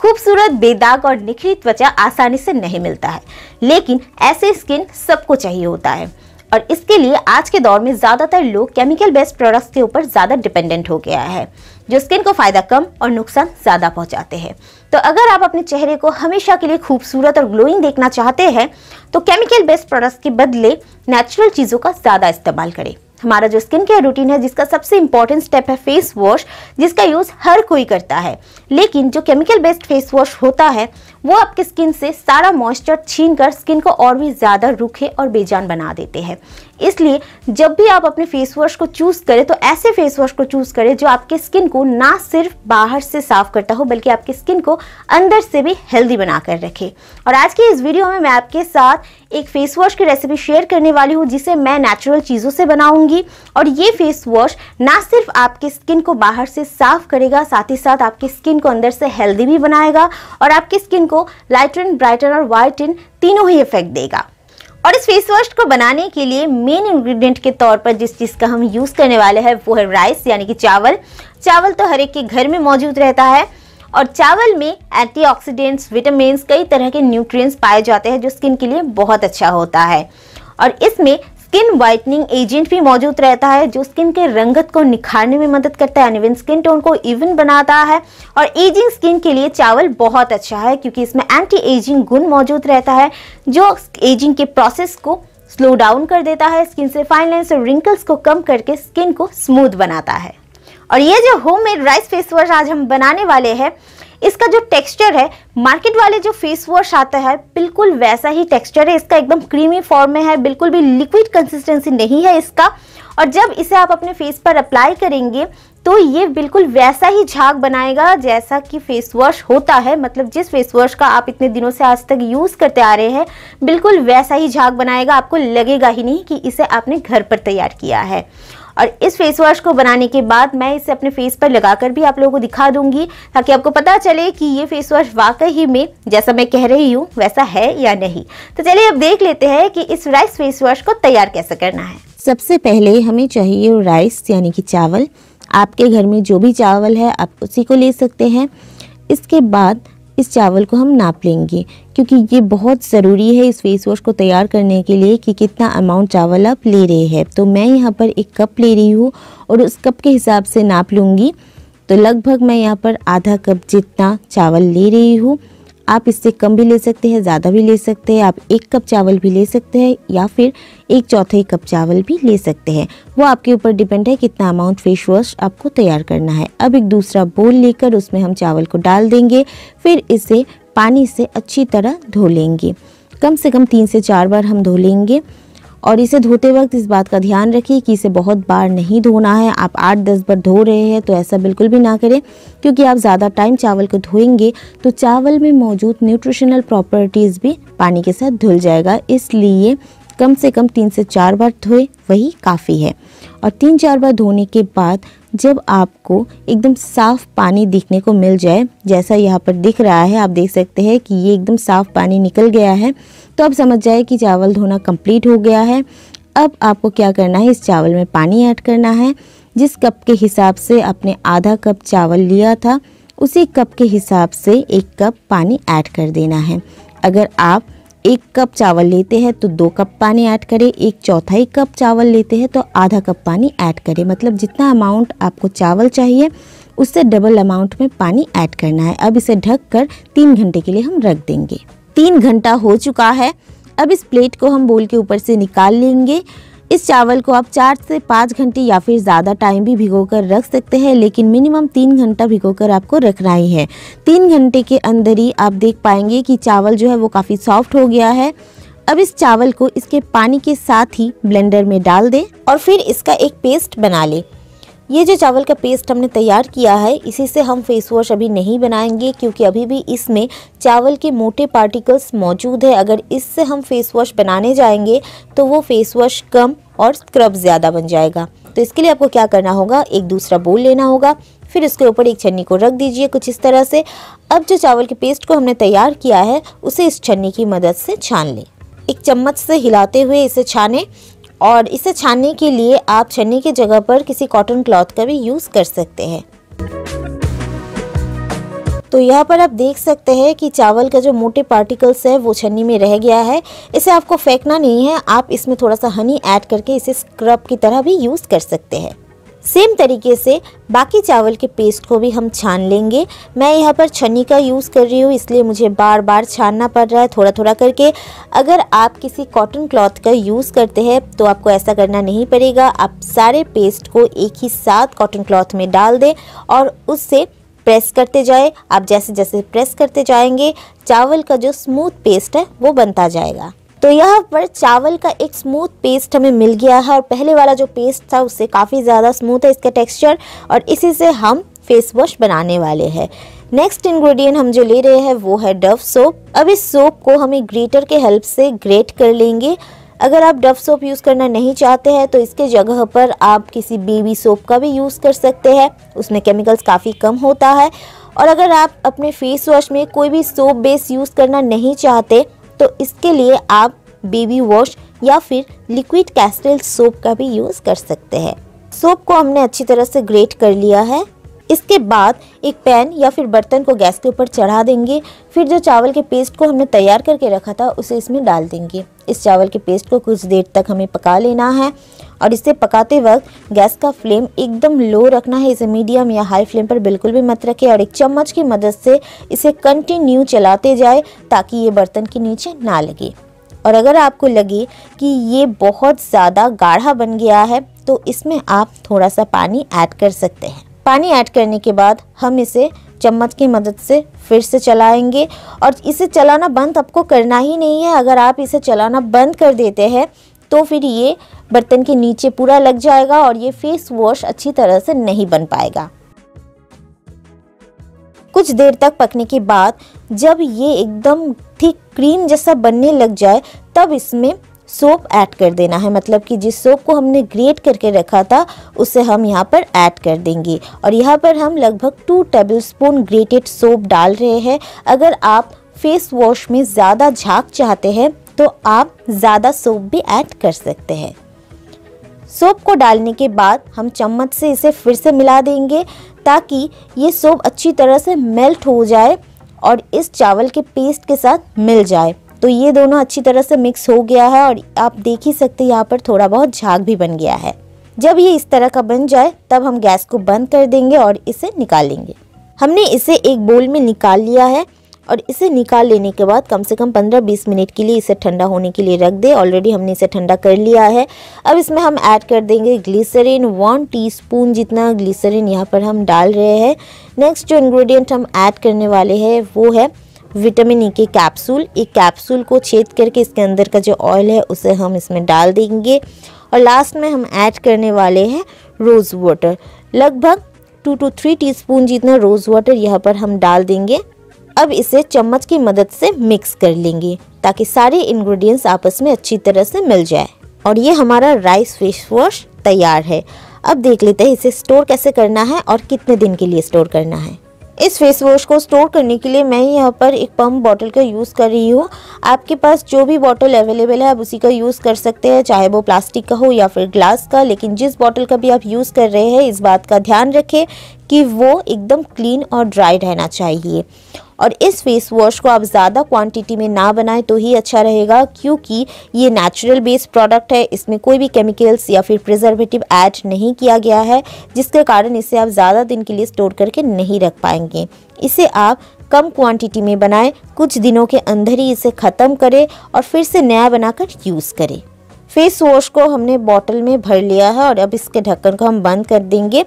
खूबसूरत बेदाग और निखरी त्वचा आसानी से नहीं मिलता है लेकिन ऐसे स्किन सबको चाहिए होता है और इसके लिए आज के दौर में ज़्यादातर लोग केमिकल बेस्ड प्रोडक्ट्स के ऊपर ज़्यादा डिपेंडेंट हो गया है जो स्किन को फ़ायदा कम और नुकसान ज़्यादा पहुंचाते हैं तो अगर आप अपने चेहरे को हमेशा के लिए खूबसूरत और ग्लोइंग देखना चाहते हैं तो केमिकल बेस्ड प्रोडक्ट्स के बदले नेचुरल चीज़ों का ज़्यादा इस्तेमाल करें हमारा जो स्किन केयर रूटीन है जिसका सबसे इंपॉर्टेंट स्टेप है फेस वॉश जिसका यूज़ हर कोई करता है लेकिन जो केमिकल बेस्ड फेस वॉश होता है वो आपके स्किन से सारा मॉइस्चर छीन कर स्किन को और भी ज़्यादा रूखे और बेजान बना देते हैं इसलिए जब भी आप अपने फेस वॉश को चूज़ करें तो ऐसे फेस वॉश को चूज़ करें जो आपके स्किन को ना सिर्फ बाहर से साफ करता हो बल्कि आपकी स्किन को अंदर से भी हेल्दी बनाकर रखे और आज की इस वीडियो में मैं आपके साथ एक फेस वॉश की रेसिपी शेयर करने वाली हूँ जिसे मैं नेचुरल चीज़ों से बनाऊंगी और ये फेस वॉश ना सिर्फ आपकी स्किन को बाहर से साफ करेगा साथ ही साथ आपकी स्किन को अंदर से हेल्दी भी बनाएगा और आपकी स्किन को लाइटन ब्राइटन और वाइटन तीनों ही इफेक्ट देगा और इस फेस वॉश को बनाने के लिए मेन इंग्रेडिएंट के तौर पर जिस चीज़ का हम यूज़ करने वाले हैं वो है राइस यानी कि चावल चावल तो हर एक के घर में मौजूद रहता है और चावल में एंटीऑक्सीडेंट्स विटामिन कई तरह के न्यूट्रिएंट्स पाए जाते हैं जो स्किन के लिए बहुत अच्छा होता है और इसमें स्किन व्हाइटनिंग एजेंट भी मौजूद रहता है जो स्किन के रंगत को निखारने में मदद करता है अनिवन स्किन टोन को इवन बनाता है और एजिंग स्किन के लिए चावल बहुत अच्छा है क्योंकि इसमें एंटी एजिंग गुण मौजूद रहता है जो एजिंग के प्रोसेस को स्लो डाउन कर देता है स्किन से फाइन लाइन्स और रिंकल्स को कम करके स्किन को स्मूथ बनाता है और ये जो homemade rice face wash आज हम बनाने वाले हैं इसका जो टेक्सचर है मार्केट वाले जो फेस वॉश आता है बिल्कुल वैसा ही टेक्सचर है इसका एकदम क्रीमी फॉर्म में है बिल्कुल भी लिक्विड कंसिस्टेंसी नहीं है इसका और जब इसे आप अपने फेस पर अप्लाई करेंगे तो ये बिल्कुल वैसा ही झाग बनाएगा जैसा कि फेस वॉश होता है मतलब जिस फेस वॉश का आप इतने दिनों से आज तक यूज़ करते आ रहे हैं बिल्कुल वैसा ही झाग बनाएगा आपको लगेगा ही नहीं कि इसे आपने घर पर तैयार किया है और इस फेस वॉश को बनाने के बाद मैं इसे अपने फेस पर लगाकर भी आप लोगों को दिखा दूंगी ताकि आपको पता चले कि ये फेस वॉश वाकई में जैसा मैं कह रही हूँ वैसा है या नहीं तो चलिए अब देख लेते हैं कि इस राइस फेस वॉश को तैयार कैसे करना है सबसे पहले हमें चाहिए राइस यानी कि चावल आपके घर में जो भी चावल है आप उसी को ले सकते हैं इसके बाद इस चावल को हम नाप लेंगे क्योंकि ये बहुत ज़रूरी है इस फेस वॉश को तैयार करने के लिए कि कितना अमाउंट चावल आप ले रहे हैं तो मैं यहाँ पर एक कप ले रही हूँ और उस कप के हिसाब से नाप लूँगी तो लगभग मैं यहाँ पर आधा कप जितना चावल ले रही हूँ आप इससे कम भी ले सकते हैं ज़्यादा भी ले सकते हैं आप एक कप चावल भी ले सकते हैं या फिर एक चौथे कप चावल भी ले सकते हैं वो आपके ऊपर डिपेंड है कितना अमाउंट फेस वॉश आपको तैयार करना है अब एक दूसरा बोल लेकर उसमें हम चावल को डाल देंगे फिर इसे पानी से अच्छी तरह धो लेंगे कम से कम तीन से चार बार हम धो लेंगे और इसे धोते वक्त इस बात का ध्यान रखिए कि इसे बहुत बार नहीं धोना है आप आठ दस बार धो रहे हैं तो ऐसा बिल्कुल भी ना करें क्योंकि आप ज़्यादा टाइम चावल को धोएंगे तो चावल में मौजूद न्यूट्रिशनल प्रॉपर्टीज़ भी पानी के साथ धुल जाएगा इसलिए कम से कम तीन से चार बार धोए वही काफ़ी है और तीन चार बार धोने के बाद जब आपको एकदम साफ पानी दिखने को मिल जाए जैसा यहाँ पर दिख रहा है आप देख सकते हैं कि ये एकदम साफ पानी निकल गया है तो आप समझ जाए कि चावल धोना कंप्लीट हो गया है अब आपको क्या करना है इस चावल में पानी ऐड करना है जिस कप के हिसाब से आपने आधा कप चावल लिया था उसी कप के हिसाब से एक कप पानी ऐड कर देना है अगर आप एक कप चावल लेते हैं तो दो कप पानी ऐड करें एक चौथाई कप चावल लेते हैं तो आधा कप पानी ऐड करें मतलब जितना अमाउंट आपको चावल चाहिए उससे डबल अमाउंट में पानी ऐड करना है अब इसे ढक कर तीन घंटे के लिए हम रख देंगे तीन घंटा हो चुका है अब इस प्लेट को हम बोल के ऊपर से निकाल लेंगे इस चावल को आप चार से पाँच घंटे या फिर ज़्यादा टाइम भी भिगो कर रख सकते हैं लेकिन मिनिमम तीन घंटा भिगो कर आपको रखना ही है तीन घंटे के अंदर ही आप देख पाएंगे कि चावल जो है वो काफ़ी सॉफ्ट हो गया है अब इस चावल को इसके पानी के साथ ही ब्लेंडर में डाल दें और फिर इसका एक पेस्ट बना लें ये जो चावल का पेस्ट हमने तैयार किया है इसी से हम फेस वॉश अभी नहीं बनाएंगे क्योंकि अभी भी इसमें चावल के मोटे पार्टिकल्स मौजूद है अगर इससे हम फेस वॉश बनाने जाएंगे तो वो फेस वॉश कम और स्क्रब ज़्यादा बन जाएगा तो इसके लिए आपको क्या करना होगा एक दूसरा बोल लेना होगा फिर इसके ऊपर एक छन्नी को रख दीजिए कुछ इस तरह से अब जो चावल के पेस्ट को हमने तैयार किया है उसे इस छन्नी की मदद से छान लें एक चम्मच से हिलाते हुए इसे छाने और इसे छानने के लिए आप छन्नी की जगह पर किसी कॉटन क्लॉथ का भी यूज़ कर सकते हैं तो यहाँ पर आप देख सकते हैं कि चावल का जो मोटे पार्टिकल्स है वो छन्नी में रह गया है इसे आपको फेंकना नहीं है आप इसमें थोड़ा सा हनी ऐड करके इसे स्क्रब की तरह भी यूज़ कर सकते हैं सेम तरीके से बाकी चावल के पेस्ट को भी हम छान लेंगे मैं यहाँ पर छन्नी का यूज़ कर रही हूँ इसलिए मुझे बार बार छानना पड़ रहा है थोड़ा थोड़ा करके अगर आप किसी कॉटन क्लॉथ का यूज़ करते हैं तो आपको ऐसा करना नहीं पड़ेगा आप सारे पेस्ट को एक ही साथ कॉटन क्लॉथ में डाल दें और उससे प्रेस करते जाए आप जैसे जैसे प्रेस करते जाएंगे चावल का जो स्मूथ पेस्ट है वो बनता जाएगा तो यहाँ पर चावल का एक स्मूथ पेस्ट हमें मिल गया है और पहले वाला जो पेस्ट था उससे काफ़ी ज़्यादा स्मूथ है इसका टेक्सचर और इसी से हम फेस वॉश बनाने वाले हैं नेक्स्ट इंग्रेडिएंट हम जो ले रहे हैं वो है डव सोप अब इस सोप को हमें ग्रेटर के हेल्प से ग्रेट कर लेंगे अगर आप डव सोप यूज़ करना नहीं चाहते हैं तो इसके जगह पर आप किसी बेबी सोप का भी यूज़ कर सकते हैं उसमें केमिकल्स काफ़ी कम होता है और अगर आप अपने फेस वॉश में कोई भी सोप बेस यूज़ करना नहीं चाहते तो इसके लिए आप बेबी वॉश या फिर लिक्विड कैस्टल सोप का भी यूज़ कर सकते हैं सोप को हमने अच्छी तरह से ग्रेट कर लिया है इसके बाद एक पैन या फिर बर्तन को गैस के ऊपर चढ़ा देंगे फिर जो चावल के पेस्ट को हमने तैयार करके रखा था उसे इसमें डाल देंगे इस चावल के पेस्ट को कुछ देर तक हमें पका लेना है और इसे पकाते वक्त गैस का फ्लेम एकदम लो रखना है इसे मीडियम या हाई फ्लेम पर बिल्कुल भी मत रखें और एक चम्मच की मदद से इसे कंटिन्यू चलाते जाए ताकि ये बर्तन के नीचे ना लगे और अगर आपको लगे कि ये बहुत ज़्यादा गाढ़ा बन गया है तो इसमें आप थोड़ा सा पानी ऐड कर सकते हैं पानी ऐड करने के बाद हम इसे चम्मच की मदद से फिर से चलाएंगे और इसे चलाना बंद आपको करना ही नहीं है अगर आप इसे चलाना बंद कर देते हैं तो फिर ये बर्तन के नीचे पूरा लग जाएगा और ये फेस वॉश अच्छी तरह से नहीं बन पाएगा कुछ देर तक पकने के बाद जब ये एकदम ठीक क्रीम जैसा बनने लग जाए तब इसमें सोप ऐड कर देना है मतलब कि जिस सोप को हमने ग्रेट करके रखा था उसे हम यहाँ पर ऐड कर देंगे और यहाँ पर हम लगभग टू टेबलस्पून ग्रेटेड सोप डाल रहे हैं अगर आप फेस वॉश में ज़्यादा झाग चाहते हैं तो आप ज़्यादा सोप भी ऐड कर सकते हैं सोप को डालने के बाद हम चम्मच से इसे फिर से मिला देंगे ताकि ये सोप अच्छी तरह से मेल्ट हो जाए और इस चावल के पेस्ट के साथ मिल जाए तो ये दोनों अच्छी तरह से मिक्स हो गया है और आप देख ही सकते यहाँ पर थोड़ा बहुत झाग भी बन गया है जब ये इस तरह का बन जाए तब हम गैस को बंद कर देंगे और इसे निकालेंगे हमने इसे एक बोल में निकाल लिया है और इसे निकाल लेने के बाद कम से कम 15-20 मिनट के लिए इसे ठंडा होने के लिए रख दे ऑलरेडी हमने इसे ठंडा कर लिया है अब इसमें हम ऐड कर देंगे ग्लिसरीन वन टीस्पून जितना ग्लिसरीन यहाँ पर हम डाल रहे हैं नेक्स्ट जो इन्ग्रीडियंट हम ऐड करने वाले हैं वो है विटामिन ई के कैप्सूल एक कैप्सूल को छेद करके इसके अंदर का जो ऑयल है उसे हम इसमें डाल देंगे और लास्ट में हम ऐड करने वाले हैं रोज़ वाटर लगभग टू टू थ्री टीस्पून जितना रोज़ वाटर यहाँ पर हम डाल देंगे अब इसे चम्मच की मदद से मिक्स कर लेंगे ताकि सारे इंग्रेडिएंट्स आपस में अच्छी तरह से मिल जाए और ये हमारा राइस फेस वॉश तैयार है अब देख लेते हैं इसे स्टोर कैसे करना है और कितने दिन के लिए स्टोर करना है इस फेस वॉश को स्टोर करने के लिए मैं यहाँ पर एक पम्प बॉटल का यूज़ कर रही हूँ आपके पास जो भी बॉटल अवेलेबल है आप उसी का यूज़ कर सकते हैं चाहे वो प्लास्टिक का हो या फिर ग्लास का लेकिन जिस बॉटल का भी आप यूज़ कर रहे हैं इस बात का ध्यान रखें कि वो एकदम क्लीन और ड्राई रहना चाहिए और इस फेस वॉश को आप ज़्यादा क्वांटिटी में ना बनाएं तो ही अच्छा रहेगा क्योंकि ये नेचुरल बेस्ड प्रोडक्ट है इसमें कोई भी केमिकल्स या फिर प्रिजर्वेटिव ऐड नहीं किया गया है जिसके कारण इसे आप ज़्यादा दिन के लिए स्टोर करके नहीं रख पाएंगे इसे आप कम क्वांटिटी में बनाएं कुछ दिनों के अंदर ही इसे ख़त्म करें और फिर से नया बनाकर यूज़ करें फेस वॉश को हमने बॉटल में भर लिया है और अब इसके ढक्कन को हम बंद कर देंगे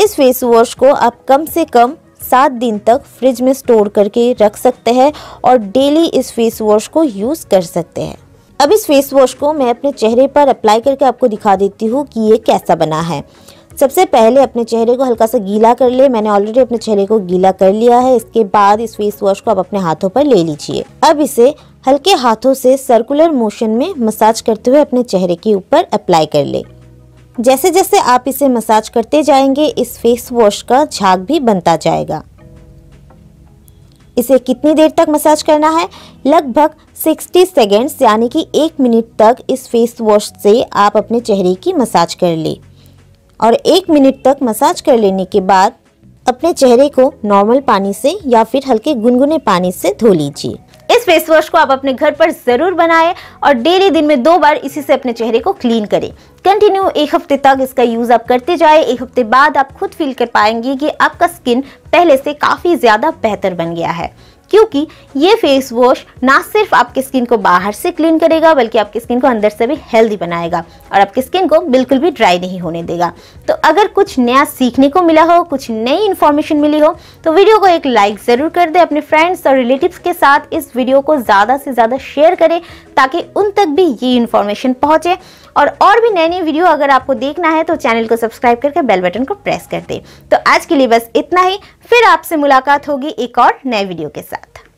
इस फेस वॉश को आप कम से कम सात दिन तक फ्रिज में स्टोर करके रख सकते हैं और डेली इस फेस वॉश को यूज़ कर सकते हैं अब इस फेस वॉश को मैं अपने चेहरे पर अप्लाई करके आपको दिखा देती हूँ कि ये कैसा बना है सबसे पहले अपने चेहरे को हल्का सा गीला कर ले मैंने ऑलरेडी अपने चेहरे को गीला कर लिया है इसके बाद इस फेस वॉश को आप अपने हाथों पर ले लीजिए अब इसे हल्के हाथों से सर्कुलर मोशन में मसाज करते हुए अपने चेहरे के ऊपर अप्लाई कर ले जैसे जैसे आप इसे मसाज करते जाएंगे इस फेस वॉश का झाग भी बनता जाएगा इसे कितनी देर तक मसाज करना है लगभग 60 सेकेंड्स यानी कि एक मिनट तक इस फेस वॉश से आप अपने चेहरे की मसाज कर ले और एक मिनट तक मसाज कर लेने के बाद अपने चेहरे को नॉर्मल पानी से या फिर हल्के गुनगुने पानी से धो लीजिए इस फेस वॉश को आप अपने घर पर ज़रूर बनाएं और डेली दिन में दो बार इसी से अपने चेहरे को क्लीन करें कंटिन्यू एक हफ्ते तक इसका यूज़ आप करते जाए एक हफ्ते बाद आप खुद फील कर पाएंगे कि आपका स्किन पहले से काफ़ी ज़्यादा बेहतर बन गया है क्योंकि ये फेस वॉश ना सिर्फ आपकी स्किन को बाहर से क्लीन करेगा बल्कि आपकी स्किन को अंदर से भी हेल्दी बनाएगा और आपकी स्किन को बिल्कुल भी ड्राई नहीं होने देगा तो अगर कुछ नया सीखने को मिला हो कुछ नई इन्फॉर्मेशन मिली हो तो वीडियो को एक लाइक ज़रूर कर दे अपने फ्रेंड्स और रिलेटिव्स के साथ इस वीडियो को ज़्यादा से ज़्यादा शेयर करें ताकि उन तक भी ये इन्फॉर्मेशन पहुँचे और और भी नई नई वीडियो अगर आपको देखना है तो चैनल को सब्सक्राइब करके बेल बटन को प्रेस कर दें तो आज के लिए बस इतना ही फिर आपसे मुलाकात होगी एक और नए वीडियो के साथ